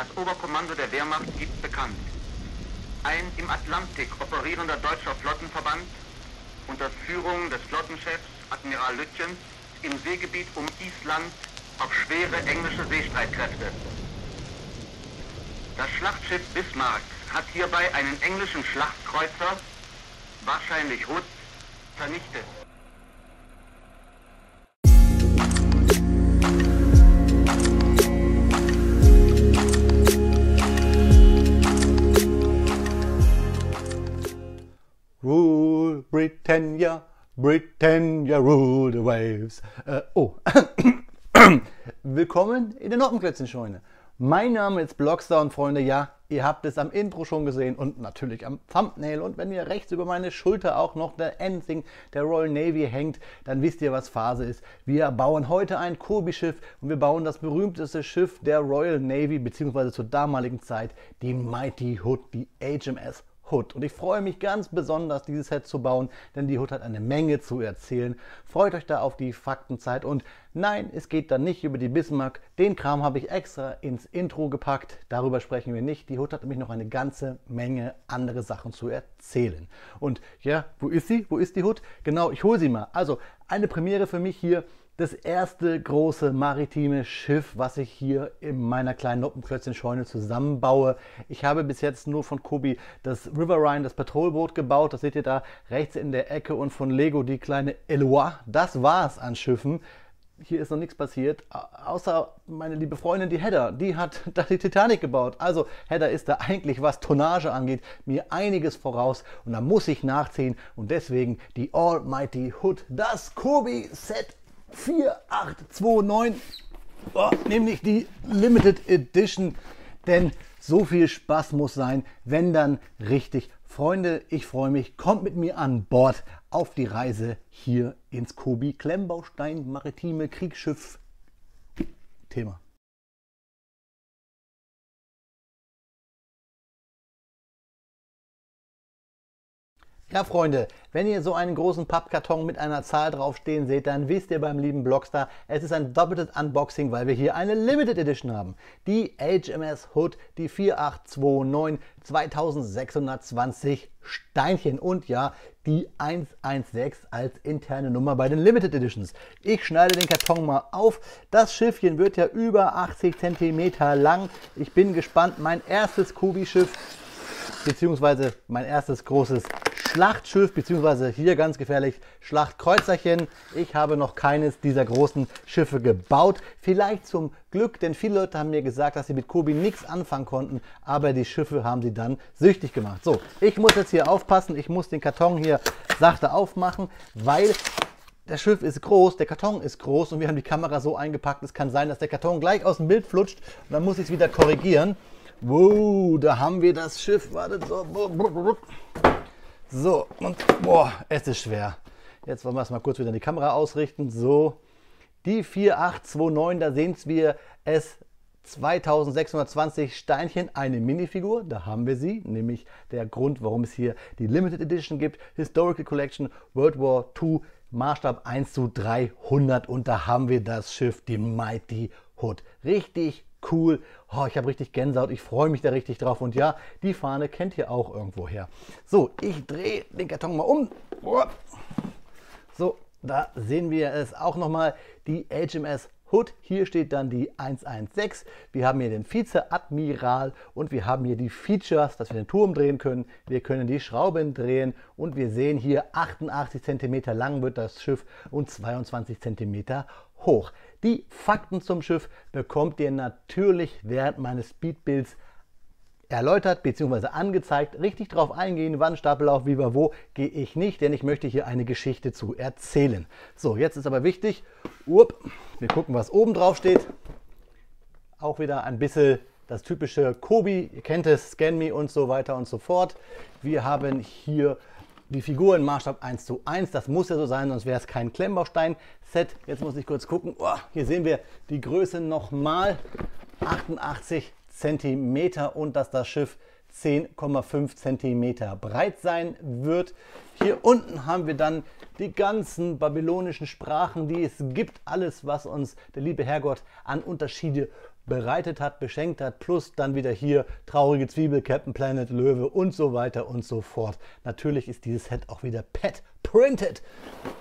Das Oberkommando der Wehrmacht gibt bekannt. Ein im Atlantik operierender deutscher Flottenverband unter Führung des Flottenchefs Admiral Lütjens im Seegebiet um Island auf schwere englische Seestreitkräfte. Das Schlachtschiff Bismarck hat hierbei einen englischen Schlachtkreuzer, wahrscheinlich Hood, vernichtet. Rule Britannia, Britannia rule the waves. Äh, oh. Willkommen in der Noppenklötzchenscheune. Mein Name ist Blockstar und Freunde, ja, ihr habt es am Intro schon gesehen und natürlich am Thumbnail. Und wenn ihr rechts über meine Schulter auch noch der Ending der Royal Navy hängt, dann wisst ihr, was Phase ist. Wir bauen heute ein Kobi-Schiff und wir bauen das berühmteste Schiff der Royal Navy, beziehungsweise zur damaligen Zeit, die Mighty Hood, die HMS Hood. Und ich freue mich ganz besonders, dieses Set zu bauen, denn die Hood hat eine Menge zu erzählen. Freut euch da auf die Faktenzeit und nein, es geht dann nicht über die Bismarck. Den Kram habe ich extra ins Intro gepackt. Darüber sprechen wir nicht. Die Hood hat nämlich noch eine ganze Menge andere Sachen zu erzählen. Und ja, wo ist sie? Wo ist die Hood? Genau, ich hole sie mal. Also eine Premiere für mich hier das erste große maritime Schiff, was ich hier in meiner kleinen Noppenklötzchen-Scheune zusammenbaue. Ich habe bis jetzt nur von Kobi das River Rhine, das Patrolboot gebaut. Das seht ihr da rechts in der Ecke und von Lego die kleine Eloi. Das war's an Schiffen. Hier ist noch nichts passiert, außer meine liebe Freundin, die Hedda, die hat da die Titanic gebaut. Also Hedda ist da eigentlich, was Tonnage angeht, mir einiges voraus und da muss ich nachziehen und deswegen die Almighty Hood, das Kobi Set 4829. Oh, nämlich die Limited Edition. Denn so viel Spaß muss sein, wenn dann richtig. Freunde, ich freue mich. Kommt mit mir an Bord auf die Reise hier ins Kobi Klemmbaustein Maritime Kriegsschiff Thema. Ja, Freunde, wenn ihr so einen großen Pappkarton mit einer Zahl draufstehen seht, dann wisst ihr beim lieben Blockstar, es ist ein doppeltes Unboxing, weil wir hier eine Limited Edition haben. Die HMS Hood, die 4829 2620 Steinchen und ja, die 116 als interne Nummer bei den Limited Editions. Ich schneide den Karton mal auf. Das Schiffchen wird ja über 80 cm lang. Ich bin gespannt, mein erstes Kubi-Schiff, beziehungsweise mein erstes großes Schlachtschiff, beziehungsweise hier ganz gefährlich Schlachtkreuzerchen. Ich habe noch keines dieser großen Schiffe gebaut. Vielleicht zum Glück, denn viele Leute haben mir gesagt, dass sie mit Kobi nichts anfangen konnten, aber die Schiffe haben sie dann süchtig gemacht. So, ich muss jetzt hier aufpassen. Ich muss den Karton hier sachte aufmachen, weil das Schiff ist groß, der Karton ist groß und wir haben die Kamera so eingepackt, es kann sein, dass der Karton gleich aus dem Bild flutscht und dann muss ich es wieder korrigieren. Wow, da haben wir das Schiff. Wartet so. So, und boah, es ist schwer. Jetzt wollen wir es mal kurz wieder in die Kamera ausrichten. So, die 4829, da sehen wir es 2620 Steinchen, eine Minifigur, da haben wir sie, nämlich der Grund, warum es hier die Limited Edition gibt, Historical Collection World War II, Maßstab 1 zu 300 und da haben wir das Schiff, die Mighty Hood. Richtig cool, oh, ich habe richtig Gänsehaut, ich freue mich da richtig drauf. Und ja, die Fahne kennt ihr auch irgendwo her. So, ich drehe den Karton mal um. So, da sehen wir es auch nochmal, die HMS Hood. Hier steht dann die 116. Wir haben hier den Vize-Admiral und wir haben hier die Features, dass wir den Turm drehen können. Wir können die Schrauben drehen und wir sehen hier 88 cm lang wird das Schiff und 22 cm hoch. Die Fakten zum Schiff bekommt ihr natürlich während meines Speedbilds erläutert bzw. angezeigt. Richtig drauf eingehen, wann Stapellauf, wie war wo, gehe ich nicht, denn ich möchte hier eine Geschichte zu erzählen. So, jetzt ist aber wichtig, up, wir gucken, was oben drauf steht. Auch wieder ein bisschen das typische Kobi, ihr kennt es, Scan Me und so weiter und so fort. Wir haben hier die Figur in Maßstab 1 zu 1. Das muss ja so sein, sonst wäre es kein Klemmbaustein-Set. Jetzt muss ich kurz gucken. Oh, hier sehen wir die Größe nochmal. 88 cm und dass das Schiff 10,5 cm breit sein wird. Hier unten haben wir dann die ganzen babylonischen Sprachen, die es gibt. Alles, was uns der liebe Herrgott an Unterschiede bereitet hat, beschenkt hat, plus dann wieder hier traurige Zwiebel, Captain Planet, Löwe und so weiter und so fort. Natürlich ist dieses Set auch wieder Pet Printed.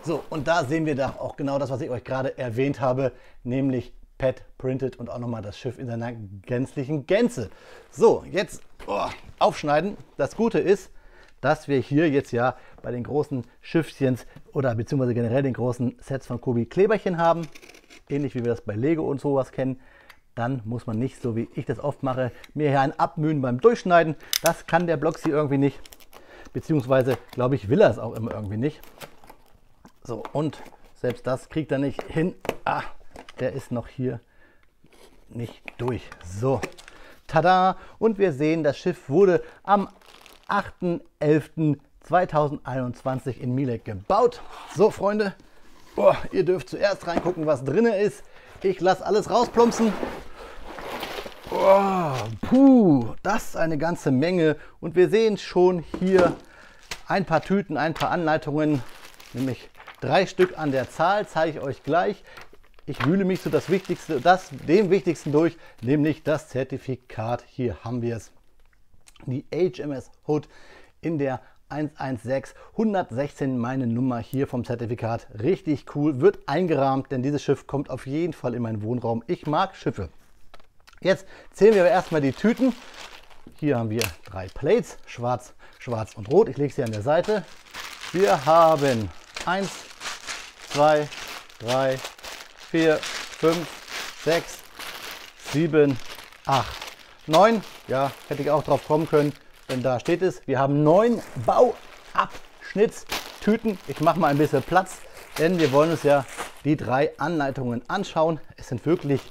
So, und da sehen wir da auch genau das, was ich euch gerade erwähnt habe, nämlich Pet Printed und auch nochmal das Schiff in seiner gänzlichen Gänze. So, jetzt oh, aufschneiden. Das Gute ist, dass wir hier jetzt ja bei den großen Schiffchens oder beziehungsweise generell den großen Sets von Kobi Kleberchen haben. Ähnlich wie wir das bei Lego und sowas kennen dann muss man nicht, so wie ich das oft mache, mir hier einen abmühen beim Durchschneiden. Das kann der Bloxy irgendwie nicht, beziehungsweise glaube ich will er es auch immer irgendwie nicht. So, und selbst das kriegt er nicht hin. Ah, der ist noch hier nicht durch. So, tada! Und wir sehen, das Schiff wurde am 8.11.2021 in Milek gebaut. So, Freunde, oh, ihr dürft zuerst reingucken, was drin ist. Ich lasse alles rausplumpsen. Oh, puh, das ist eine ganze Menge. Und wir sehen schon hier ein paar Tüten, ein paar Anleitungen, nämlich drei Stück an der Zahl, zeige ich euch gleich. Ich wühle mich zu das Wichtigste, das, dem Wichtigsten durch, nämlich das Zertifikat. Hier haben wir es. Die HMS Hood in der 116 116 meine Nummer hier vom Zertifikat. Richtig cool, wird eingerahmt, denn dieses Schiff kommt auf jeden Fall in meinen Wohnraum. Ich mag Schiffe. Jetzt zählen wir aber erstmal die Tüten. Hier haben wir drei Plates, schwarz, schwarz und rot. Ich lege sie an der Seite. Wir haben 1, 2, 3, 4, 5, 6, 7, 8, 9. Ja, hätte ich auch drauf kommen können denn da steht es, wir haben neun Bauabschnittstüten. Ich mache mal ein bisschen Platz, denn wir wollen uns ja die drei Anleitungen anschauen. Es sind wirklich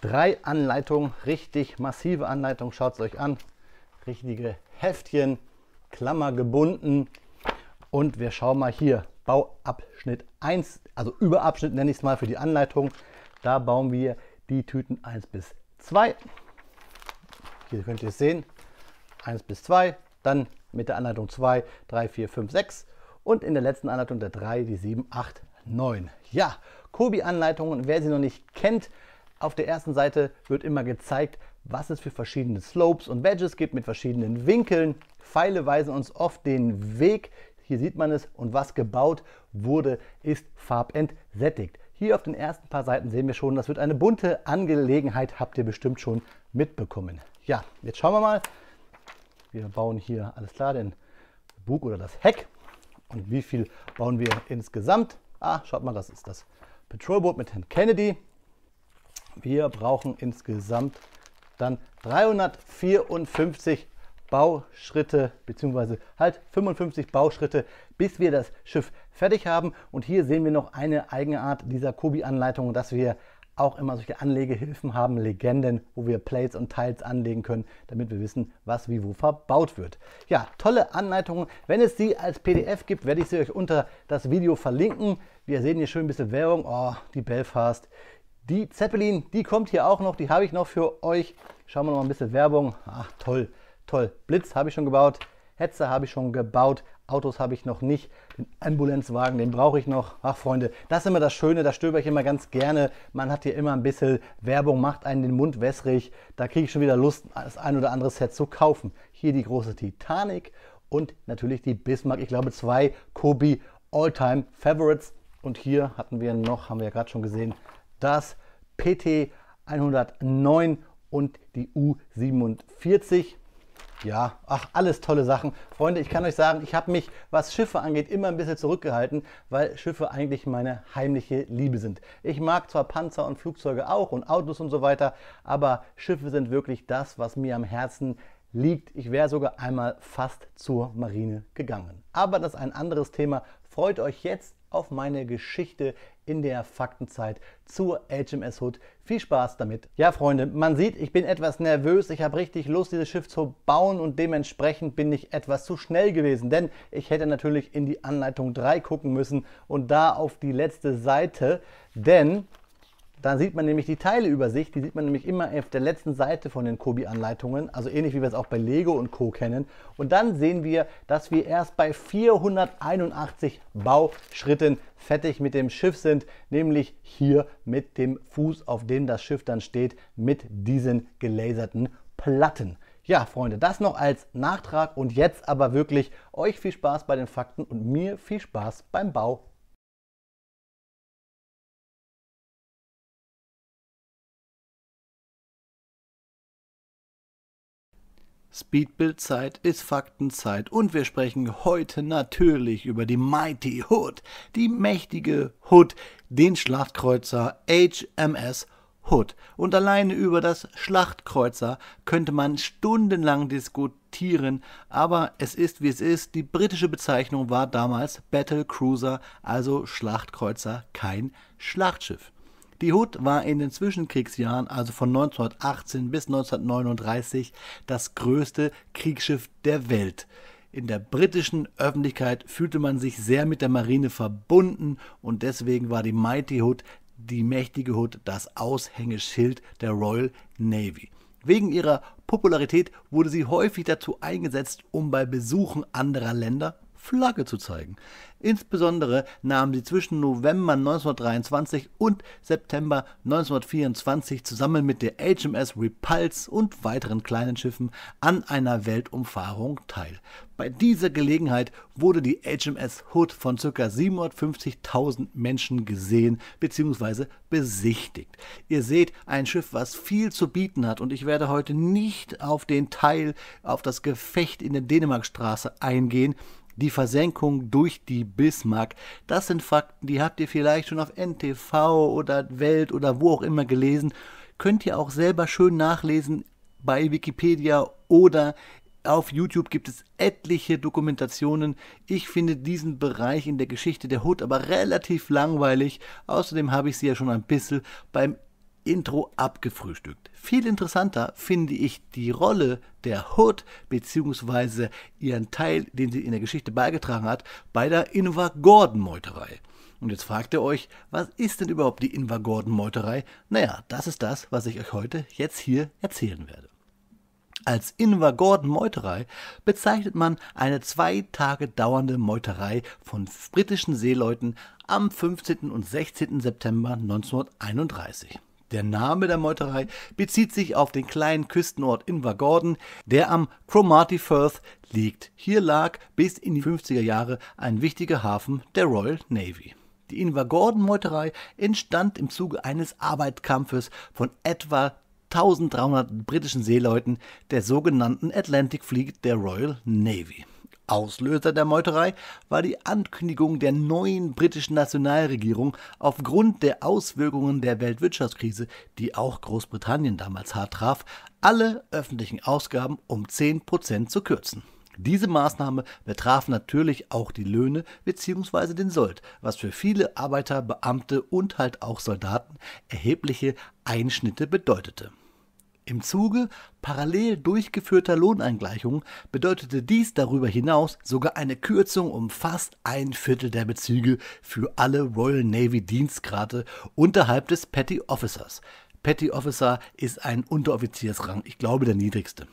drei Anleitungen, richtig massive Anleitungen. Schaut es euch an. Richtige Heftchen, Klammer gebunden. Und wir schauen mal hier, Bauabschnitt 1, also Überabschnitt nenne ich es mal für die Anleitung. Da bauen wir die Tüten 1 bis 2. Hier könnt ihr es sehen, 1 bis 2, dann mit der Anleitung 2, 3, 4, 5, 6 und in der letzten Anleitung der 3, die 7, 8, 9. Ja, Kobi-Anleitungen, wer sie noch nicht kennt, auf der ersten Seite wird immer gezeigt, was es für verschiedene Slopes und Wedges gibt mit verschiedenen Winkeln. Pfeile weisen uns oft den Weg. Hier sieht man es und was gebaut wurde, ist farbentsättigt. Hier auf den ersten paar Seiten sehen wir schon, das wird eine bunte Angelegenheit, habt ihr bestimmt schon mitbekommen. Ja, jetzt schauen wir mal, wir bauen hier, alles klar, den Bug oder das Heck. Und wie viel bauen wir insgesamt? Ah, schaut mal, das ist das Petrolboot mit Herrn Kennedy. Wir brauchen insgesamt dann 354 Bauschritte beziehungsweise halt 55 Bauschritte, bis wir das Schiff fertig haben. Und hier sehen wir noch eine Eigenart dieser Kobi-Anleitung, dass wir auch immer solche Anlegehilfen haben, Legenden, wo wir Plates und Tiles anlegen können, damit wir wissen, was wie wo verbaut wird. Ja, tolle Anleitungen. Wenn es sie als PDF gibt, werde ich sie euch unter das Video verlinken. Wir sehen hier schön ein bisschen Werbung. Oh, die Belfast. Die Zeppelin, die kommt hier auch noch, die habe ich noch für euch. Schauen wir noch mal ein bisschen Werbung. Ach, toll, toll. Blitz habe ich schon gebaut, Hetze habe ich schon gebaut. Autos habe ich noch nicht, den Ambulanzwagen, den brauche ich noch. Ach Freunde, das ist immer das Schöne, da stöber ich immer ganz gerne. Man hat hier immer ein bisschen Werbung, macht einen den Mund wässrig. Da kriege ich schon wieder Lust, das ein oder andere Set zu kaufen. Hier die große Titanic und natürlich die Bismarck. Ich glaube, zwei Kobi Alltime Favorites. Und hier hatten wir noch, haben wir ja gerade schon gesehen, das PT 109 und die U47. Ja, ach, alles tolle Sachen. Freunde, ich kann euch sagen, ich habe mich, was Schiffe angeht, immer ein bisschen zurückgehalten, weil Schiffe eigentlich meine heimliche Liebe sind. Ich mag zwar Panzer und Flugzeuge auch und Autos und so weiter, aber Schiffe sind wirklich das, was mir am Herzen liegt. Ich wäre sogar einmal fast zur Marine gegangen. Aber das ist ein anderes Thema. Freut euch jetzt auf meine Geschichte in der Faktenzeit zur HMS Hood. Viel Spaß damit. Ja, Freunde, man sieht, ich bin etwas nervös. Ich habe richtig Lust, dieses Schiff zu bauen und dementsprechend bin ich etwas zu schnell gewesen, denn ich hätte natürlich in die Anleitung 3 gucken müssen und da auf die letzte Seite, denn dann sieht man nämlich die Teileübersicht, die sieht man nämlich immer auf der letzten Seite von den Kobi-Anleitungen, also ähnlich wie wir es auch bei Lego und Co. kennen. Und dann sehen wir, dass wir erst bei 481 Bauschritten fertig mit dem Schiff sind, nämlich hier mit dem Fuß, auf dem das Schiff dann steht, mit diesen gelaserten Platten. Ja, Freunde, das noch als Nachtrag und jetzt aber wirklich euch viel Spaß bei den Fakten und mir viel Spaß beim Bau speedbuild zeit ist Faktenzeit und wir sprechen heute natürlich über die Mighty Hood, die mächtige Hood, den Schlachtkreuzer HMS Hood. Und alleine über das Schlachtkreuzer könnte man stundenlang diskutieren, aber es ist wie es ist, die britische Bezeichnung war damals Battle Cruiser, also Schlachtkreuzer, kein Schlachtschiff. Die Hut war in den Zwischenkriegsjahren, also von 1918 bis 1939, das größte Kriegsschiff der Welt. In der britischen Öffentlichkeit fühlte man sich sehr mit der Marine verbunden und deswegen war die Mighty Hood, die mächtige Hood, das Aushängeschild der Royal Navy. Wegen ihrer Popularität wurde sie häufig dazu eingesetzt, um bei Besuchen anderer Länder Flagge zu zeigen. Insbesondere nahmen sie zwischen November 1923 und September 1924 zusammen mit der HMS Repulse und weiteren kleinen Schiffen an einer Weltumfahrung teil. Bei dieser Gelegenheit wurde die HMS Hood von ca. 750.000 Menschen gesehen bzw. besichtigt. Ihr seht ein Schiff, was viel zu bieten hat und ich werde heute nicht auf den Teil auf das Gefecht in der Dänemarkstraße eingehen, die Versenkung durch die Bismarck. Das sind Fakten, die habt ihr vielleicht schon auf NTV oder Welt oder wo auch immer gelesen. Könnt ihr auch selber schön nachlesen bei Wikipedia oder auf YouTube gibt es etliche Dokumentationen. Ich finde diesen Bereich in der Geschichte der Hut aber relativ langweilig. Außerdem habe ich sie ja schon ein bisschen beim Intro abgefrühstückt. Viel interessanter finde ich die Rolle der Hood bzw. ihren Teil, den sie in der Geschichte beigetragen hat, bei der Inva Gordon Meuterei. Und jetzt fragt ihr euch, was ist denn überhaupt die Inva Gordon Meuterei? Naja, das ist das, was ich euch heute jetzt hier erzählen werde. Als Inver Gordon Meuterei bezeichnet man eine zwei Tage dauernde Meuterei von britischen Seeleuten am 15. und 16. September 1931. Der Name der Meuterei bezieht sich auf den kleinen Küstenort Invergordon, der am Cromarty Firth liegt. Hier lag bis in die 50er Jahre ein wichtiger Hafen der Royal Navy. Die Invergordon-Meuterei entstand im Zuge eines Arbeitskampfes von etwa 1300 britischen Seeleuten der sogenannten Atlantic Fleet der Royal Navy. Auslöser der Meuterei war die Ankündigung der neuen britischen Nationalregierung aufgrund der Auswirkungen der Weltwirtschaftskrise, die auch Großbritannien damals hart traf, alle öffentlichen Ausgaben um 10 Prozent zu kürzen. Diese Maßnahme betraf natürlich auch die Löhne bzw. den Sold, was für viele Arbeiter, Beamte und halt auch Soldaten erhebliche Einschnitte bedeutete. Im Zuge parallel durchgeführter Lohneingleichungen bedeutete dies darüber hinaus sogar eine Kürzung um fast ein Viertel der Bezüge für alle Royal Navy Dienstgrade unterhalb des Petty Officers. Petty Officer ist ein Unteroffiziersrang, ich glaube der niedrigste.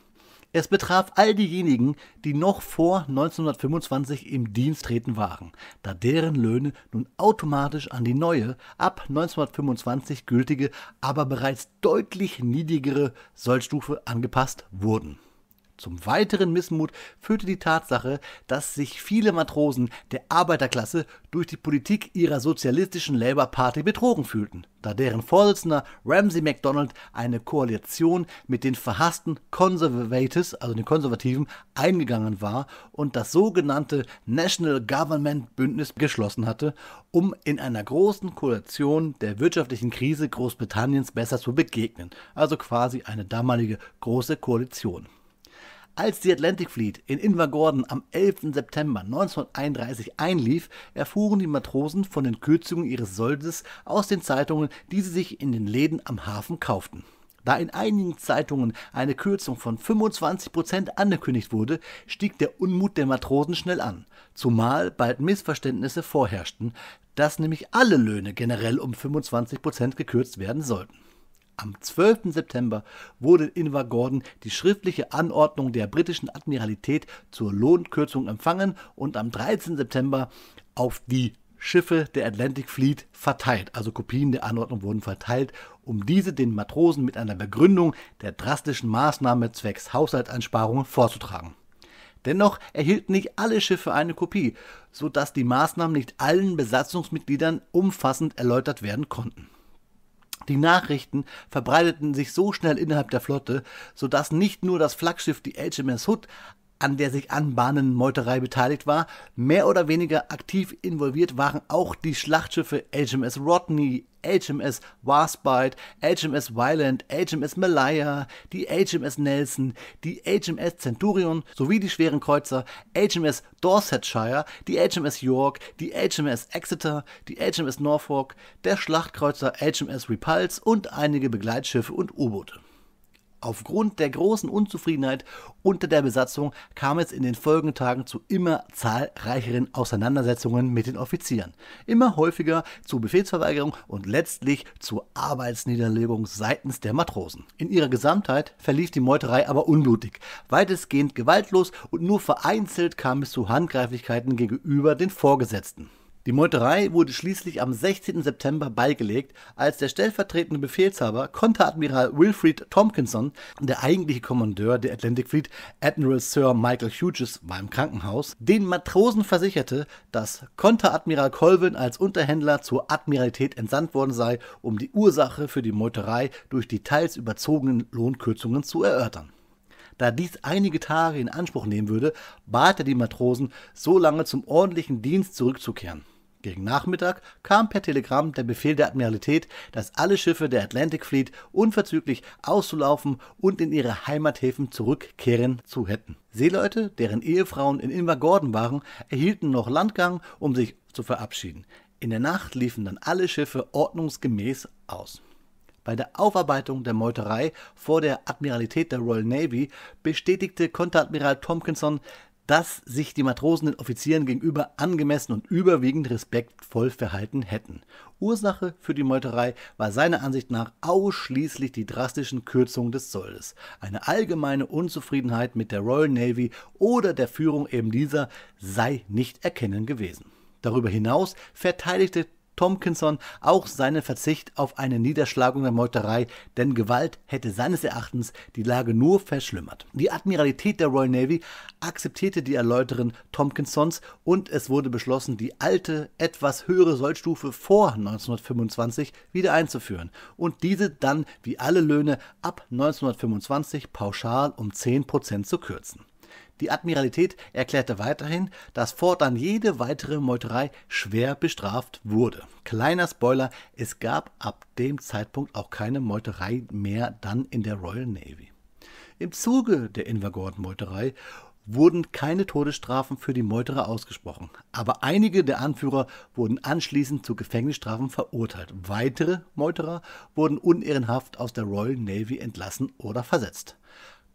Es betraf all diejenigen, die noch vor 1925 im Dienst treten waren, da deren Löhne nun automatisch an die neue, ab 1925 gültige, aber bereits deutlich niedrigere Sollstufe angepasst wurden zum weiteren Missmut führte die Tatsache, dass sich viele Matrosen der Arbeiterklasse durch die Politik ihrer sozialistischen Labour Party betrogen fühlten, da deren Vorsitzender Ramsay MacDonald eine Koalition mit den verhassten Conservatives, also den Konservativen, eingegangen war und das sogenannte National Government Bündnis geschlossen hatte, um in einer großen Koalition der wirtschaftlichen Krise Großbritanniens besser zu begegnen, also quasi eine damalige große Koalition. Als die Atlantic Fleet in Invergordon am 11. September 1931 einlief, erfuhren die Matrosen von den Kürzungen ihres Soldes aus den Zeitungen, die sie sich in den Läden am Hafen kauften. Da in einigen Zeitungen eine Kürzung von 25 Prozent angekündigt wurde, stieg der Unmut der Matrosen schnell an, zumal bald Missverständnisse vorherrschten, dass nämlich alle Löhne generell um 25 Prozent gekürzt werden sollten. Am 12. September wurde in Invergordon die schriftliche Anordnung der britischen Admiralität zur Lohnkürzung empfangen und am 13. September auf die Schiffe der Atlantic Fleet verteilt. Also Kopien der Anordnung wurden verteilt, um diese den Matrosen mit einer Begründung der drastischen Maßnahme zwecks Haushaltseinsparungen vorzutragen. Dennoch erhielten nicht alle Schiffe eine Kopie, sodass die Maßnahmen nicht allen Besatzungsmitgliedern umfassend erläutert werden konnten. Die Nachrichten verbreiteten sich so schnell innerhalb der Flotte, so dass nicht nur das Flaggschiff die HMS Hood an der sich anbahnenden Meuterei beteiligt war. Mehr oder weniger aktiv involviert waren auch die Schlachtschiffe HMS Rodney, HMS Warspite, HMS Violent, HMS Malaya, die HMS Nelson, die HMS Centurion sowie die schweren Kreuzer HMS Dorsetshire, die HMS York, die HMS Exeter, die HMS Norfolk, der Schlachtkreuzer HMS Repulse und einige Begleitschiffe und U-Boote. Aufgrund der großen Unzufriedenheit unter der Besatzung kam es in den folgenden Tagen zu immer zahlreicheren Auseinandersetzungen mit den Offizieren, immer häufiger zu Befehlsverweigerung und letztlich zu Arbeitsniederlegung seitens der Matrosen. In ihrer Gesamtheit verlief die Meuterei aber unblutig, weitestgehend gewaltlos und nur vereinzelt kam es zu Handgreiflichkeiten gegenüber den Vorgesetzten. Die Meuterei wurde schließlich am 16. September beigelegt, als der stellvertretende Befehlshaber Konteradmiral Wilfried Tompkinson, der eigentliche Kommandeur der Atlantic Fleet, Admiral Sir Michael Hughes, war im Krankenhaus, den Matrosen versicherte, dass Konteradmiral Colvin als Unterhändler zur Admiralität entsandt worden sei, um die Ursache für die Meuterei durch die teils überzogenen Lohnkürzungen zu erörtern. Da dies einige Tage in Anspruch nehmen würde, bat er die Matrosen, so lange zum ordentlichen Dienst zurückzukehren. Gegen Nachmittag kam per Telegramm der Befehl der Admiralität, dass alle Schiffe der Atlantic Fleet unverzüglich auszulaufen und in ihre Heimathäfen zurückkehren zu hätten. Seeleute, deren Ehefrauen in Invergordon waren, erhielten noch Landgang, um sich zu verabschieden. In der Nacht liefen dann alle Schiffe ordnungsgemäß aus. Bei der Aufarbeitung der Meuterei vor der Admiralität der Royal Navy bestätigte Konteradmiral Tompkinson, dass sich die Matrosen den Offizieren gegenüber angemessen und überwiegend respektvoll verhalten hätten. Ursache für die Meuterei war seiner Ansicht nach ausschließlich die drastischen Kürzungen des Soldes, eine allgemeine Unzufriedenheit mit der Royal Navy oder der Führung eben dieser sei nicht erkennen gewesen. Darüber hinaus verteidigte Tompkinson auch seinen Verzicht auf eine Niederschlagung der Meuterei, denn Gewalt hätte seines Erachtens die Lage nur verschlimmert. Die Admiralität der Royal Navy akzeptierte die Erläuterin Tompkinsons und es wurde beschlossen, die alte, etwas höhere Soldstufe vor 1925 wieder einzuführen und diese dann wie alle Löhne ab 1925 pauschal um 10% zu kürzen. Die Admiralität erklärte weiterhin, dass fortan jede weitere Meuterei schwer bestraft wurde. Kleiner Spoiler, es gab ab dem Zeitpunkt auch keine Meuterei mehr dann in der Royal Navy. Im Zuge der Invergordon-Meuterei wurden keine Todesstrafen für die Meuterer ausgesprochen, aber einige der Anführer wurden anschließend zu Gefängnisstrafen verurteilt. Weitere Meuterer wurden unehrenhaft aus der Royal Navy entlassen oder versetzt.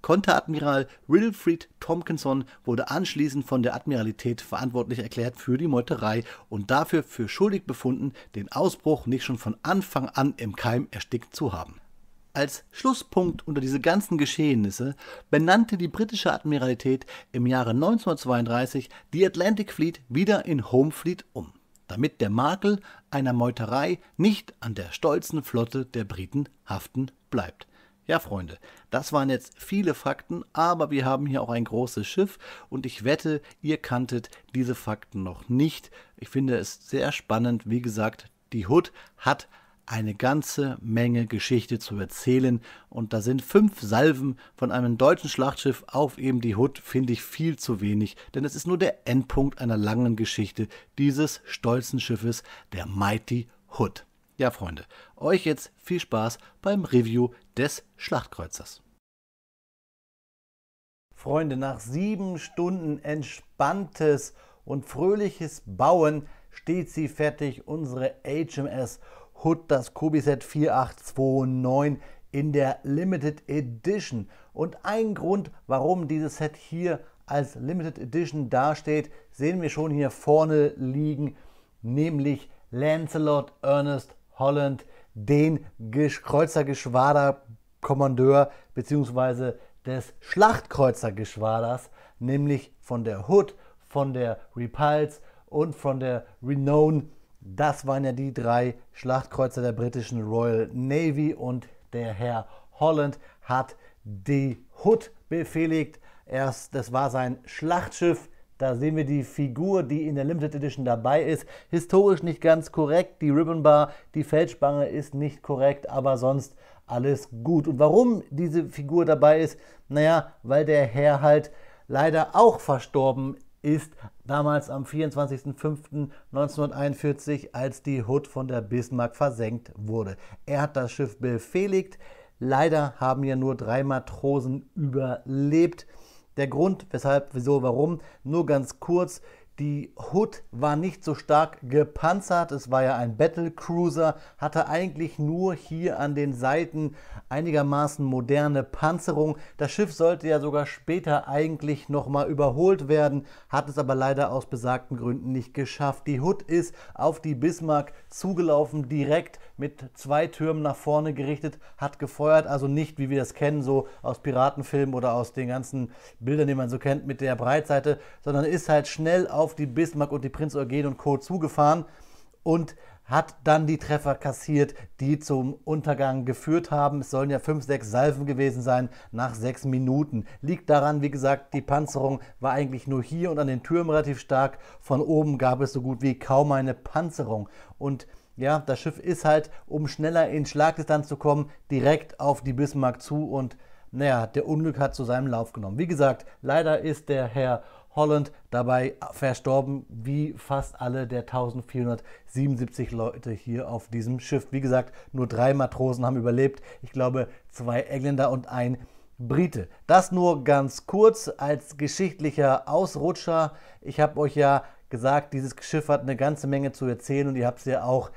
Konteradmiral Wilfred Tompkinson wurde anschließend von der Admiralität verantwortlich erklärt für die Meuterei und dafür für schuldig befunden, den Ausbruch nicht schon von Anfang an im Keim erstickt zu haben. Als Schlusspunkt unter diese ganzen Geschehnisse benannte die britische Admiralität im Jahre 1932 die Atlantic Fleet wieder in Home Fleet um, damit der Makel einer Meuterei nicht an der stolzen Flotte der Briten haften bleibt. Ja, Freunde, das waren jetzt viele Fakten, aber wir haben hier auch ein großes Schiff und ich wette, ihr kanntet diese Fakten noch nicht. Ich finde es sehr spannend. Wie gesagt, die Hood hat eine ganze Menge Geschichte zu erzählen und da sind fünf Salven von einem deutschen Schlachtschiff auf eben die Hood, finde ich viel zu wenig, denn es ist nur der Endpunkt einer langen Geschichte dieses stolzen Schiffes, der Mighty Hood. Ja, Freunde, euch jetzt viel Spaß beim Review des Schlachtkreuzers. Freunde, nach sieben Stunden entspanntes und fröhliches Bauen steht sie fertig, unsere HMS Hood, das Kubiset 4829 in der Limited Edition. Und ein Grund, warum dieses Set hier als Limited Edition dasteht, sehen wir schon hier vorne liegen, nämlich Lancelot Ernest Holland den Kreuzergeschwaderkommandeur bzw. des Schlachtkreuzergeschwaders, nämlich von der Hood, von der Repulse und von der Renown. Das waren ja die drei Schlachtkreuzer der britischen Royal Navy und der Herr Holland hat die Hood befehligt. Erst, das war sein Schlachtschiff da sehen wir die Figur, die in der Limited Edition dabei ist. Historisch nicht ganz korrekt. Die Ribbon Bar, die Feldspange ist nicht korrekt, aber sonst alles gut. Und warum diese Figur dabei ist? Naja, weil der Herr halt leider auch verstorben ist, damals am 24.05.1941, als die Hood von der Bismarck versenkt wurde. Er hat das Schiff befehligt. Leider haben ja nur drei Matrosen überlebt. Der Grund, weshalb, wieso, warum, nur ganz kurz. Die Hood war nicht so stark gepanzert, es war ja ein Battlecruiser, hatte eigentlich nur hier an den Seiten einigermaßen moderne Panzerung. Das Schiff sollte ja sogar später eigentlich nochmal überholt werden, hat es aber leider aus besagten Gründen nicht geschafft. Die Hood ist auf die Bismarck zugelaufen, direkt mit zwei Türmen nach vorne gerichtet, hat gefeuert, also nicht wie wir das kennen, so aus Piratenfilmen oder aus den ganzen Bildern, die man so kennt, mit der Breitseite, sondern ist halt schnell auf auf die Bismarck und die Prinz Eugen und Co. zugefahren und hat dann die Treffer kassiert, die zum Untergang geführt haben. Es sollen ja 5, 6 Salven gewesen sein nach 6 Minuten. Liegt daran, wie gesagt, die Panzerung war eigentlich nur hier und an den Türmen relativ stark. Von oben gab es so gut wie kaum eine Panzerung. Und ja, das Schiff ist halt, um schneller in Schlagdistanz zu kommen, direkt auf die Bismarck zu und naja, der Unglück hat zu seinem Lauf genommen. Wie gesagt, leider ist der Herr Holland dabei verstorben, wie fast alle der 1477 Leute hier auf diesem Schiff. Wie gesagt, nur drei Matrosen haben überlebt. Ich glaube, zwei Engländer und ein Brite. Das nur ganz kurz als geschichtlicher Ausrutscher. Ich habe euch ja gesagt, dieses Schiff hat eine ganze Menge zu erzählen und ihr habt es ja auch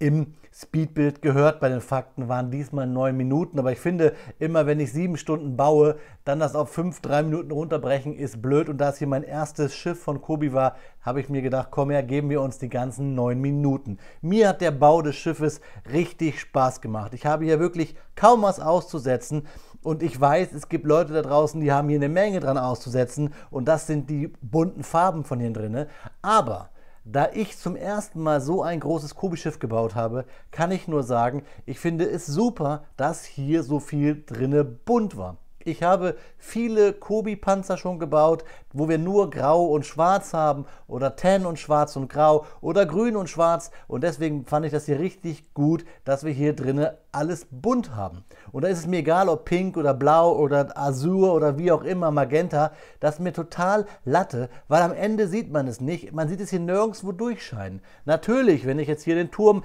im Speedbild gehört. Bei den Fakten waren diesmal neun Minuten, aber ich finde immer, wenn ich sieben Stunden baue, dann das auf fünf, drei Minuten runterbrechen ist blöd. Und da es hier mein erstes Schiff von Kobi war, habe ich mir gedacht, komm her, geben wir uns die ganzen neun Minuten. Mir hat der Bau des Schiffes richtig Spaß gemacht. Ich habe hier wirklich kaum was auszusetzen. Und ich weiß, es gibt Leute da draußen, die haben hier eine Menge dran auszusetzen. Und das sind die bunten Farben von hier drin. Aber da ich zum ersten Mal so ein großes Kubi-Schiff gebaut habe, kann ich nur sagen, ich finde es super, dass hier so viel drinne bunt war. Ich habe viele Kobi-Panzer schon gebaut, wo wir nur grau und schwarz haben oder tan und schwarz und grau oder grün und schwarz und deswegen fand ich das hier richtig gut, dass wir hier drinnen alles bunt haben. Und da ist es mir egal, ob pink oder blau oder azur oder wie auch immer, magenta, das ist mir total Latte, weil am Ende sieht man es nicht, man sieht es hier nirgendwo durchscheinen. Natürlich, wenn ich jetzt hier den Turm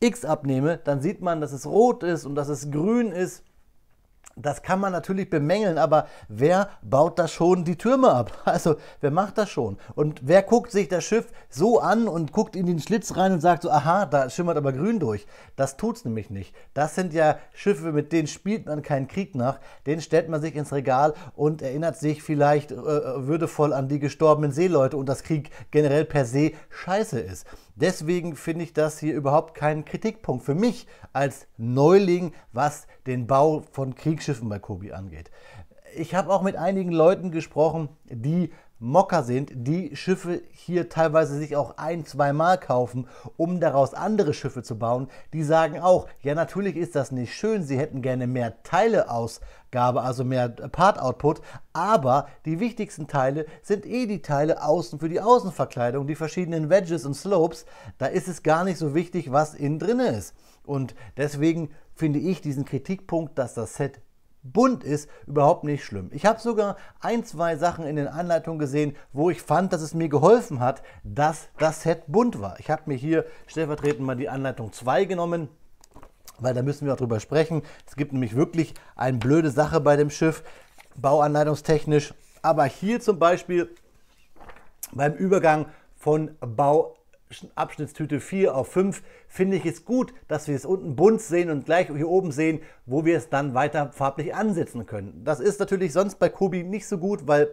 X abnehme, dann sieht man, dass es rot ist und dass es grün ist das kann man natürlich bemängeln, aber wer baut da schon die Türme ab? Also, wer macht das schon? Und wer guckt sich das Schiff so an und guckt in den Schlitz rein und sagt so, aha, da schimmert aber grün durch? Das tut's nämlich nicht. Das sind ja Schiffe, mit denen spielt man keinen Krieg nach. Den stellt man sich ins Regal und erinnert sich vielleicht äh, würdevoll an die gestorbenen Seeleute und dass Krieg generell per se scheiße ist. Deswegen finde ich das hier überhaupt keinen Kritikpunkt. Für mich als Neuling, was den Bau von Kriegsschiffen bei Kobi angeht. Ich habe auch mit einigen Leuten gesprochen, die Mocker sind, die Schiffe hier teilweise sich auch ein, zwei Mal kaufen, um daraus andere Schiffe zu bauen. Die sagen auch, ja natürlich ist das nicht schön, sie hätten gerne mehr Teileausgabe, also mehr Part-Output, aber die wichtigsten Teile sind eh die Teile außen für die Außenverkleidung, die verschiedenen Wedges und Slopes. Da ist es gar nicht so wichtig, was innen drin ist. Und deswegen finde ich diesen Kritikpunkt, dass das Set bunt ist, überhaupt nicht schlimm. Ich habe sogar ein, zwei Sachen in den Anleitungen gesehen, wo ich fand, dass es mir geholfen hat, dass das Set bunt war. Ich habe mir hier stellvertretend mal die Anleitung 2 genommen, weil da müssen wir auch drüber sprechen. Es gibt nämlich wirklich eine blöde Sache bei dem Schiff, bauanleitungstechnisch. Aber hier zum Beispiel beim Übergang von Bau Abschnittstüte 4 auf 5 finde ich es gut, dass wir es unten bunt sehen und gleich hier oben sehen, wo wir es dann weiter farblich ansetzen können. Das ist natürlich sonst bei Kobi nicht so gut, weil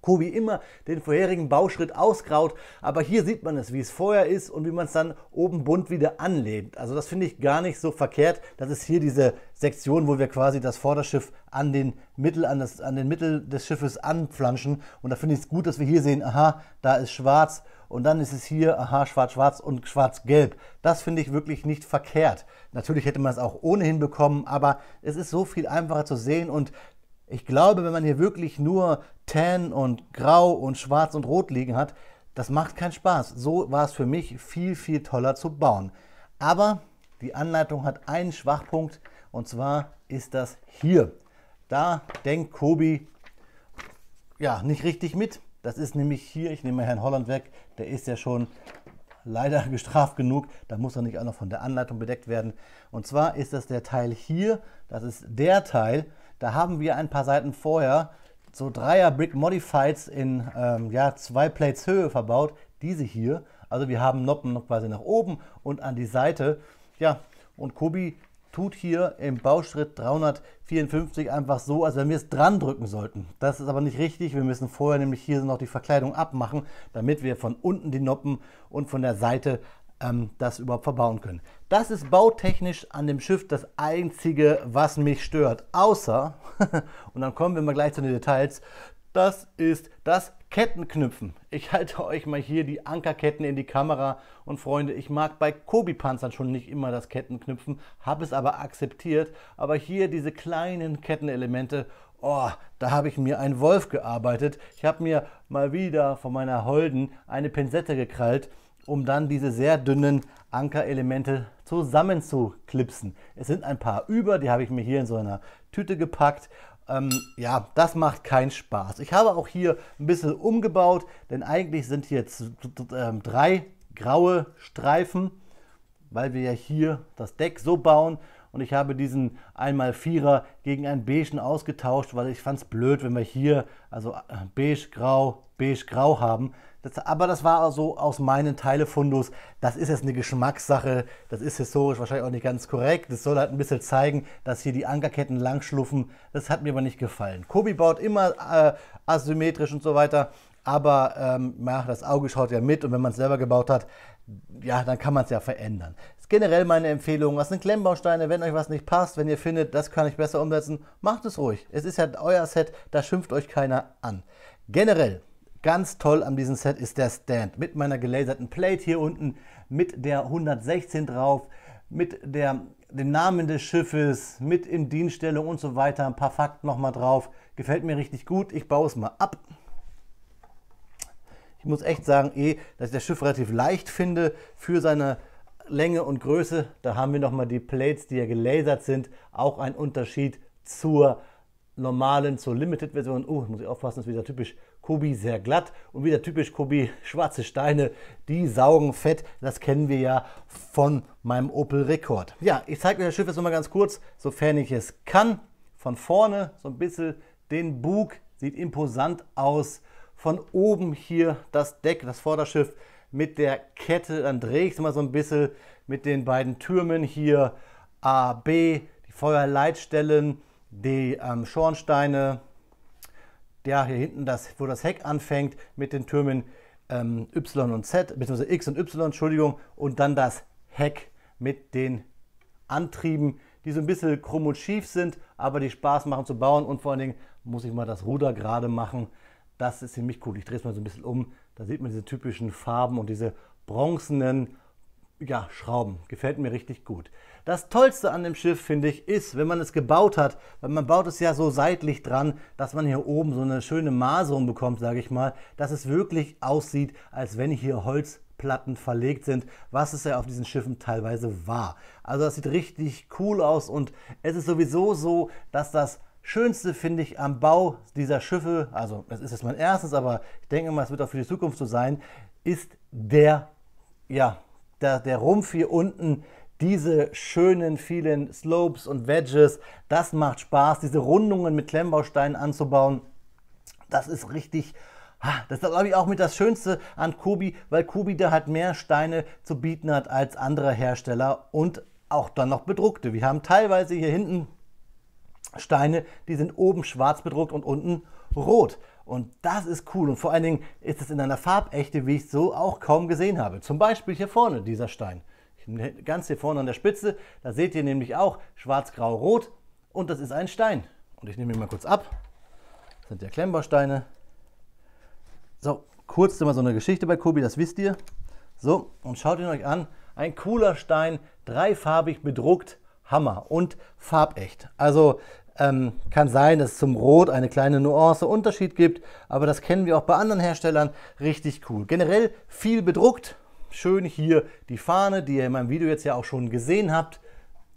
Kobi immer den vorherigen Bauschritt ausgraut, aber hier sieht man es, wie es vorher ist und wie man es dann oben bunt wieder anlehnt. Also das finde ich gar nicht so verkehrt. Das ist hier diese Sektion, wo wir quasi das Vorderschiff an den Mittel, an, das, an den Mittel des Schiffes anflanschen und da finde ich es gut, dass wir hier sehen, aha, da ist schwarz und dann ist es hier, aha, schwarz-schwarz und schwarz-gelb. Das finde ich wirklich nicht verkehrt. Natürlich hätte man es auch ohnehin bekommen, aber es ist so viel einfacher zu sehen und ich glaube, wenn man hier wirklich nur Tan und Grau und Schwarz und Rot liegen hat, das macht keinen Spaß. So war es für mich viel, viel toller zu bauen. Aber die Anleitung hat einen Schwachpunkt und zwar ist das hier. Da denkt Kobi ja nicht richtig mit. Das ist nämlich hier, ich nehme Herrn Holland weg, der ist ja schon leider gestraft genug, da muss er nicht auch noch von der Anleitung bedeckt werden. Und zwar ist das der Teil hier, das ist der Teil, da haben wir ein paar Seiten vorher so Dreier Brick Modifieds in ähm, ja, zwei Plates Höhe verbaut, diese hier. Also wir haben Noppen noch quasi nach oben und an die Seite. Ja, und Kobi tut hier im Bauschritt 354 einfach so, als wenn wir es dran drücken sollten. Das ist aber nicht richtig. Wir müssen vorher nämlich hier noch die Verkleidung abmachen, damit wir von unten die Noppen und von der Seite ähm, das überhaupt verbauen können. Das ist bautechnisch an dem Schiff das Einzige, was mich stört. Außer, und dann kommen wir mal gleich zu den Details, das ist das Kettenknüpfen. Ich halte euch mal hier die Ankerketten in die Kamera und Freunde, ich mag bei Kobi-Panzern schon nicht immer das Kettenknüpfen, habe es aber akzeptiert, aber hier diese kleinen Kettenelemente, oh, da habe ich mir einen Wolf gearbeitet. Ich habe mir mal wieder von meiner Holden eine Pinzette gekrallt, um dann diese sehr dünnen Ankerelemente zusammenzuklipsen. Es sind ein paar über, die habe ich mir hier in so einer Tüte gepackt ähm, ja, das macht keinen Spaß. Ich habe auch hier ein bisschen umgebaut, denn eigentlich sind hier jetzt ähm, drei graue Streifen weil wir ja hier das Deck so bauen und ich habe diesen 1x4er gegen einen beigen ausgetauscht, weil ich fand es blöd, wenn wir hier also äh, beige, grau, beige, grau haben. Das, aber das war so also aus meinen Teilefundus. Das ist jetzt eine Geschmackssache. Das ist historisch wahrscheinlich auch nicht ganz korrekt. Das soll halt ein bisschen zeigen, dass hier die Ankerketten langschluffen. Das hat mir aber nicht gefallen. Kobi baut immer äh, asymmetrisch und so weiter. Aber ähm, ja, das Auge schaut ja mit und wenn man es selber gebaut hat, ja, dann kann man es ja verändern. Das ist generell meine Empfehlung. Was sind Klemmbausteine? Wenn euch was nicht passt, wenn ihr findet, das kann ich besser umsetzen, macht es ruhig. Es ist ja euer Set, da schimpft euch keiner an. Generell, ganz toll an diesem Set ist der Stand mit meiner gelaserten Plate hier unten, mit der 116 drauf, mit der, dem Namen des Schiffes, mit in Dienststellung und so weiter. Ein paar Fakten nochmal drauf. Gefällt mir richtig gut. Ich baue es mal ab. Ich muss echt sagen, eh, dass ich das Schiff relativ leicht finde für seine Länge und Größe. Da haben wir nochmal die Plates, die ja gelasert sind. Auch ein Unterschied zur normalen, zur Limited-Version. Oh, uh, muss ich aufpassen, das ist wieder typisch Kobi, sehr glatt. Und wieder typisch Kobi, schwarze Steine, die saugen Fett. Das kennen wir ja von meinem Opel Rekord. Ja, ich zeige euch das Schiff jetzt nochmal ganz kurz, sofern ich es kann. Von vorne so ein bisschen den Bug, sieht imposant aus von oben hier das Deck, das Vorderschiff mit der Kette. Dann drehe ich es mal so ein bisschen mit den beiden Türmen hier A, B, die Feuerleitstellen, die ähm, Schornsteine. Ja, hier hinten, das, wo das Heck anfängt, mit den Türmen ähm, Y und Z, beziehungsweise X und Y, Entschuldigung, und dann das Heck mit den Antrieben, die so ein bisschen krumm und schief sind, aber die Spaß machen zu bauen und vor allen Dingen muss ich mal das Ruder gerade machen, das ist ziemlich cool. Ich drehe es mal so ein bisschen um. Da sieht man diese typischen Farben und diese bronzenen ja, Schrauben. Gefällt mir richtig gut. Das Tollste an dem Schiff, finde ich, ist, wenn man es gebaut hat, weil man baut es ja so seitlich dran, dass man hier oben so eine schöne Maserung bekommt, sage ich mal, dass es wirklich aussieht, als wenn hier Holz Platten verlegt sind, was es ja auf diesen Schiffen teilweise war. Also das sieht richtig cool aus und es ist sowieso so, dass das Schönste finde ich am Bau dieser Schiffe, also das ist jetzt mein erstes, aber ich denke mal, es wird auch für die Zukunft so sein, ist der, ja, der, der Rumpf hier unten, diese schönen vielen Slopes und Wedges, das macht Spaß, diese Rundungen mit Klemmbausteinen anzubauen, das ist richtig das ist, glaube ich, auch mit das Schönste an Kobi, weil Kobi da halt mehr Steine zu bieten hat als andere Hersteller und auch dann noch bedruckte. Wir haben teilweise hier hinten Steine, die sind oben schwarz bedruckt und unten rot. Und das ist cool und vor allen Dingen ist es in einer Farbechte, wie ich es so auch kaum gesehen habe. Zum Beispiel hier vorne dieser Stein. Ganz hier vorne an der Spitze, da seht ihr nämlich auch schwarz, grau, rot und das ist ein Stein. Und ich nehme ihn mal kurz ab. Das sind ja Klemmbausteine. So, kurz immer so eine Geschichte bei Kobi, das wisst ihr. So, und schaut ihn euch an. Ein cooler Stein, dreifarbig bedruckt, Hammer und farbecht. Also ähm, kann sein, dass es zum Rot eine kleine Nuance Unterschied gibt, aber das kennen wir auch bei anderen Herstellern. Richtig cool. Generell viel bedruckt. Schön hier die Fahne, die ihr in meinem Video jetzt ja auch schon gesehen habt.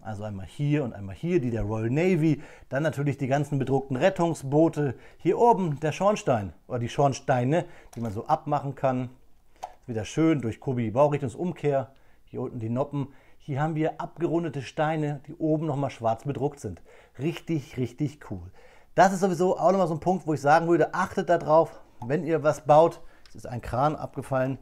Also einmal hier und einmal hier, die der Royal Navy. Dann natürlich die ganzen bedruckten Rettungsboote. Hier oben der Schornstein oder die Schornsteine, die man so abmachen kann. Wieder schön durch Kobi Baurichtungsumkehr. Hier unten die Noppen. Hier haben wir abgerundete Steine, die oben nochmal schwarz bedruckt sind. Richtig, richtig cool. Das ist sowieso auch nochmal so ein Punkt, wo ich sagen würde, achtet darauf, wenn ihr was baut, es ist ein Kran abgefallen,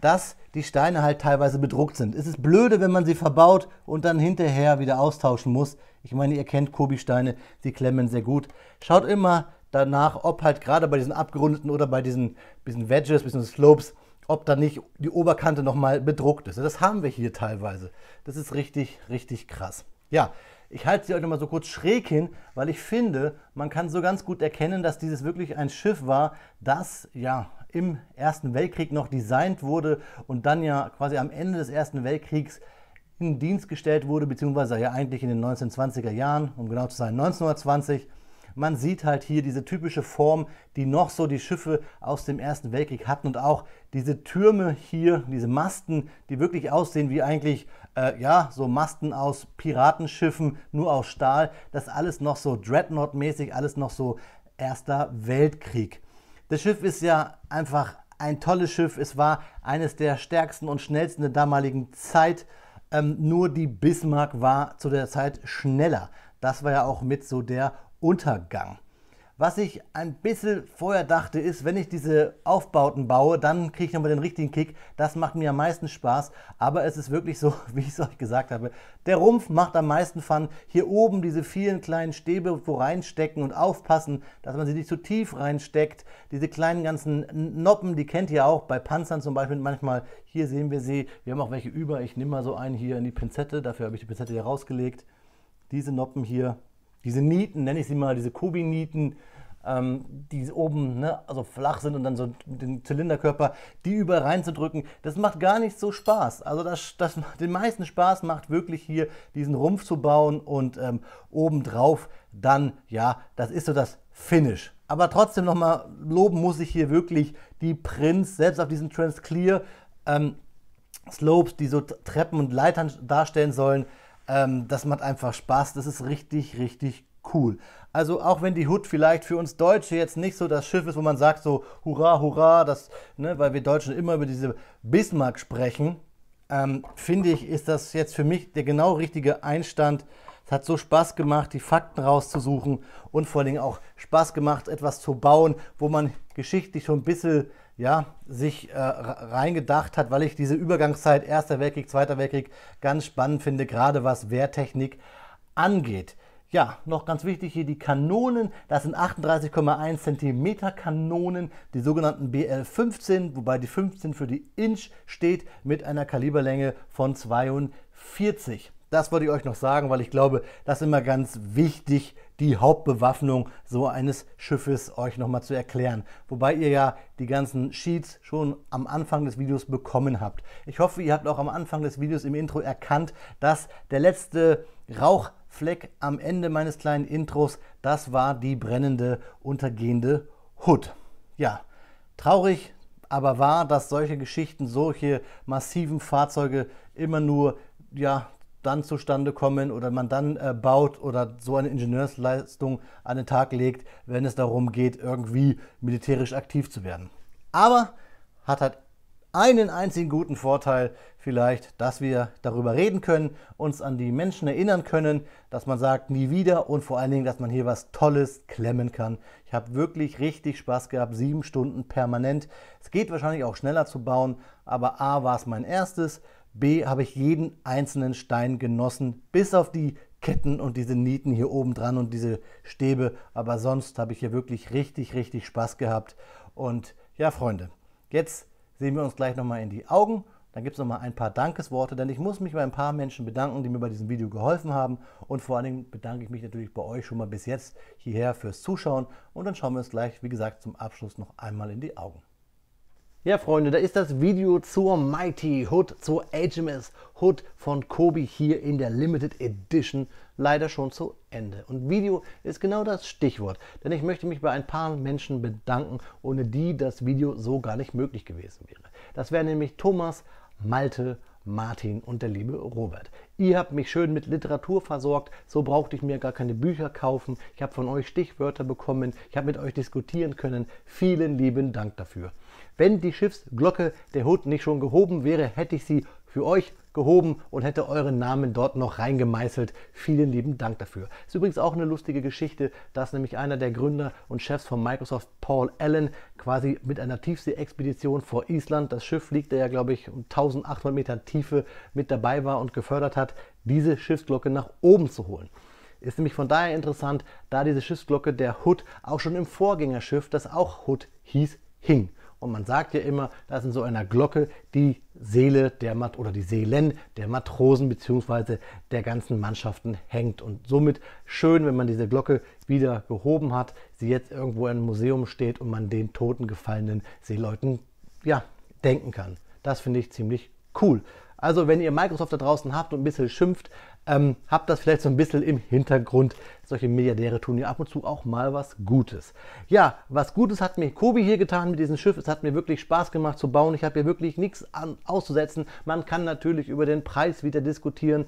dass die Steine halt teilweise bedruckt sind. Es ist blöde, wenn man sie verbaut und dann hinterher wieder austauschen muss. Ich meine, ihr kennt Kobi-Steine, die klemmen sehr gut. Schaut immer danach, ob halt gerade bei diesen abgerundeten oder bei diesen, diesen Wedges, diesen Slopes, ob da nicht die Oberkante nochmal bedruckt ist. Das haben wir hier teilweise. Das ist richtig, richtig krass. Ja, ich halte sie euch nochmal so kurz schräg hin, weil ich finde, man kann so ganz gut erkennen, dass dieses wirklich ein Schiff war, das ja im Ersten Weltkrieg noch designt wurde und dann ja quasi am Ende des Ersten Weltkriegs in Dienst gestellt wurde, beziehungsweise ja eigentlich in den 1920er Jahren, um genau zu sein, 1920. Man sieht halt hier diese typische Form, die noch so die Schiffe aus dem Ersten Weltkrieg hatten und auch diese Türme hier, diese Masten, die wirklich aussehen wie eigentlich, äh, ja, so Masten aus Piratenschiffen, nur aus Stahl. Das alles noch so Dreadnought-mäßig, alles noch so Erster Weltkrieg. Das Schiff ist ja einfach ein tolles Schiff. Es war eines der stärksten und schnellsten der damaligen Zeit. Ähm, nur die Bismarck war zu der Zeit schneller. Das war ja auch mit so der Untergang. Was ich ein bisschen vorher dachte, ist, wenn ich diese Aufbauten baue, dann kriege ich nochmal den richtigen Kick. Das macht mir am meisten Spaß. Aber es ist wirklich so, wie ich es euch gesagt habe. Der Rumpf macht am meisten Fun. Hier oben diese vielen kleinen Stäbe, wo reinstecken und aufpassen, dass man sie nicht zu tief reinsteckt. Diese kleinen ganzen Noppen, die kennt ihr auch bei Panzern zum Beispiel manchmal. Hier sehen wir sie. Wir haben auch welche über. Ich nehme mal so einen hier in die Pinzette. Dafür habe ich die Pinzette hier rausgelegt. Diese Noppen hier diese Nieten, nenne ich sie mal, diese Kobi-Nieten, ähm, die oben ne, also flach sind und dann so den Zylinderkörper, die überall reinzudrücken, das macht gar nicht so Spaß. Also das, das den meisten Spaß macht wirklich hier diesen Rumpf zu bauen und ähm, obendrauf dann, ja, das ist so das Finish. Aber trotzdem nochmal loben muss ich hier wirklich die Prinz, selbst auf diesen Transclear ähm, Slopes, die so Treppen und Leitern darstellen sollen. Ähm, das macht einfach Spaß. Das ist richtig, richtig cool. Also auch wenn die Hut vielleicht für uns Deutsche jetzt nicht so das Schiff ist, wo man sagt so Hurra, Hurra, das, ne, weil wir Deutschen immer über diese Bismarck sprechen, ähm, finde ich, ist das jetzt für mich der genau richtige Einstand. Es hat so Spaß gemacht, die Fakten rauszusuchen und vor allen Dingen auch Spaß gemacht, etwas zu bauen, wo man geschichtlich schon ein bisschen ja, sich äh, reingedacht hat, weil ich diese Übergangszeit Erster Weltkrieg, Zweiter Weltkrieg ganz spannend finde, gerade was Wehrtechnik angeht. Ja, noch ganz wichtig hier die Kanonen. Das sind 38,1 cm Kanonen, die sogenannten BL15, wobei die 15 für die Inch steht, mit einer Kaliberlänge von 42. Das wollte ich euch noch sagen, weil ich glaube, das ist immer ganz wichtig, die Hauptbewaffnung so eines Schiffes euch nochmal zu erklären. Wobei ihr ja die ganzen Sheets schon am Anfang des Videos bekommen habt. Ich hoffe, ihr habt auch am Anfang des Videos im Intro erkannt, dass der letzte Rauchfleck am Ende meines kleinen Intros, das war die brennende, untergehende Hood. Ja, traurig, aber wahr, dass solche Geschichten, solche massiven Fahrzeuge immer nur ja, dann zustande kommen oder man dann äh, baut oder so eine Ingenieursleistung an den Tag legt, wenn es darum geht, irgendwie militärisch aktiv zu werden. Aber hat halt einen einzigen guten Vorteil vielleicht, dass wir darüber reden können, uns an die Menschen erinnern können, dass man sagt, nie wieder und vor allen Dingen, dass man hier was Tolles klemmen kann. Ich habe wirklich richtig Spaß gehabt, sieben Stunden permanent. Es geht wahrscheinlich auch schneller zu bauen, aber A war es mein erstes, B habe ich jeden einzelnen Stein genossen, bis auf die Ketten und diese Nieten hier oben dran und diese Stäbe. Aber sonst habe ich hier wirklich richtig, richtig Spaß gehabt. Und ja, Freunde, jetzt sehen wir uns gleich nochmal in die Augen. Dann gibt es nochmal ein paar Dankesworte, denn ich muss mich bei ein paar Menschen bedanken, die mir bei diesem Video geholfen haben. Und vor allen Dingen bedanke ich mich natürlich bei euch schon mal bis jetzt hierher fürs Zuschauen. Und dann schauen wir uns gleich, wie gesagt, zum Abschluss noch einmal in die Augen. Ja, Freunde, da ist das Video zur Mighty Hood, zur HMS Hood von Kobi hier in der Limited Edition leider schon zu Ende. Und Video ist genau das Stichwort, denn ich möchte mich bei ein paar Menschen bedanken, ohne die das Video so gar nicht möglich gewesen wäre. Das wären nämlich Thomas, Malte, Martin und der liebe Robert. Ihr habt mich schön mit Literatur versorgt, so brauchte ich mir gar keine Bücher kaufen. Ich habe von euch Stichwörter bekommen, ich habe mit euch diskutieren können. Vielen lieben Dank dafür. Wenn die Schiffsglocke der Hut nicht schon gehoben wäre, hätte ich sie für euch gehoben und hätte euren Namen dort noch reingemeißelt. Vielen lieben Dank dafür. Ist übrigens auch eine lustige Geschichte, dass nämlich einer der Gründer und Chefs von Microsoft, Paul Allen, quasi mit einer Tiefsee-Expedition vor Island, das Schiff liegt ja, glaube ich, um 1800 Meter Tiefe mit dabei war und gefördert hat, diese Schiffsglocke nach oben zu holen. Ist nämlich von daher interessant, da diese Schiffsglocke der Hood auch schon im Vorgängerschiff, das auch Hood hieß, hing. Und man sagt ja immer, dass in so einer Glocke die Seele der Mat oder die Seelen der Matrosen bzw. der ganzen Mannschaften hängt. Und somit schön, wenn man diese Glocke wieder gehoben hat, sie jetzt irgendwo in einem Museum steht und man den toten gefallenen Seeleuten ja, denken kann. Das finde ich ziemlich cool. Also wenn ihr Microsoft da draußen habt und ein bisschen schimpft, ähm, habt das vielleicht so ein bisschen im Hintergrund. Solche Milliardäre tun ja ab und zu auch mal was Gutes. Ja, was Gutes hat mir Kobi hier getan mit diesem Schiff. Es hat mir wirklich Spaß gemacht zu bauen. Ich habe hier wirklich nichts auszusetzen. Man kann natürlich über den Preis wieder diskutieren.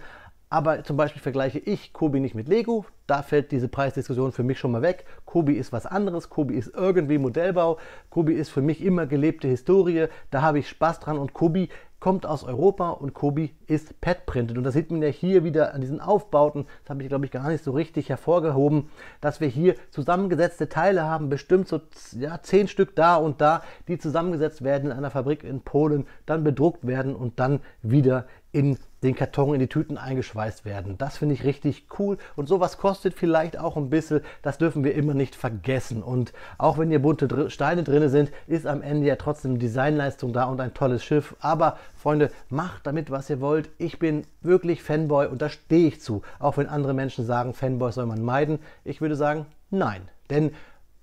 Aber zum Beispiel vergleiche ich Kobi nicht mit Lego, da fällt diese Preisdiskussion für mich schon mal weg. Kobi ist was anderes, Kobi ist irgendwie Modellbau, Kobi ist für mich immer gelebte Historie, da habe ich Spaß dran und Kobi kommt aus Europa und Kobi ist Padprinted. Und das sieht man ja hier wieder an diesen Aufbauten, das habe ich glaube ich gar nicht so richtig hervorgehoben, dass wir hier zusammengesetzte Teile haben, bestimmt so ja, zehn Stück da und da, die zusammengesetzt werden in einer Fabrik in Polen, dann bedruckt werden und dann wieder in den Karton in die Tüten eingeschweißt werden. Das finde ich richtig cool und sowas kostet vielleicht auch ein bisschen. Das dürfen wir immer nicht vergessen. Und auch wenn hier bunte Dr Steine drin sind, ist am Ende ja trotzdem Designleistung da und ein tolles Schiff. Aber Freunde, macht damit, was ihr wollt. Ich bin wirklich Fanboy und da stehe ich zu. Auch wenn andere Menschen sagen, Fanboy soll man meiden. Ich würde sagen, nein. Denn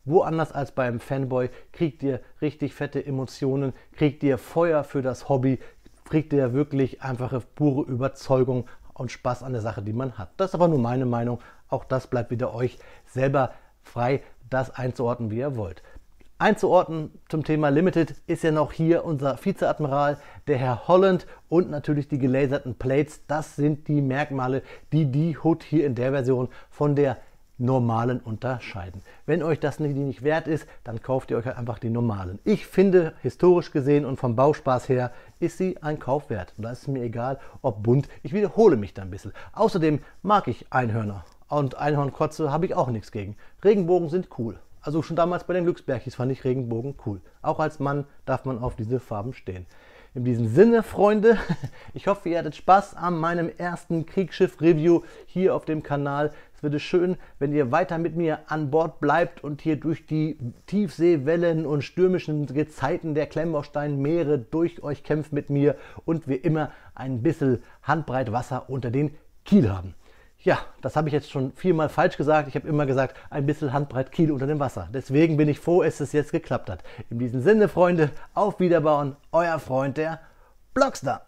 Woanders als beim Fanboy kriegt ihr richtig fette Emotionen, kriegt ihr Feuer für das Hobby, kriegt ihr wirklich einfache, pure Überzeugung und Spaß an der Sache, die man hat. Das ist aber nur meine Meinung. Auch das bleibt wieder euch selber frei, das einzuordnen, wie ihr wollt. Einzuordnen zum Thema Limited ist ja noch hier unser Vizeadmiral, der Herr Holland und natürlich die gelaserten Plates. Das sind die Merkmale, die die Hood hier in der Version von der normalen unterscheiden. Wenn euch das nicht, nicht wert ist, dann kauft ihr euch halt einfach die normalen. Ich finde historisch gesehen und vom Bauspaß her ist sie ein Kaufwert. Und da ist es mir egal, ob bunt. Ich wiederhole mich da ein bisschen. Außerdem mag ich Einhörner. Und Einhornkotze habe ich auch nichts gegen. Regenbogen sind cool. Also schon damals bei den Glücksbergis fand ich Regenbogen cool. Auch als Mann darf man auf diese Farben stehen. In diesem Sinne, Freunde, ich hoffe, ihr hattet Spaß an meinem ersten Kriegsschiff-Review hier auf dem Kanal. Es schön, wenn ihr weiter mit mir an Bord bleibt und hier durch die Tiefseewellen und stürmischen Gezeiten der Klemmbaustein-Meere durch euch kämpft mit mir und wir immer ein bisschen Handbreit Wasser unter den Kiel haben. Ja, das habe ich jetzt schon viermal falsch gesagt. Ich habe immer gesagt, ein bisschen Handbreit Kiel unter dem Wasser. Deswegen bin ich froh, dass es jetzt geklappt hat. In diesem Sinne, Freunde, auf Wiederbauen, euer Freund der Blogstar.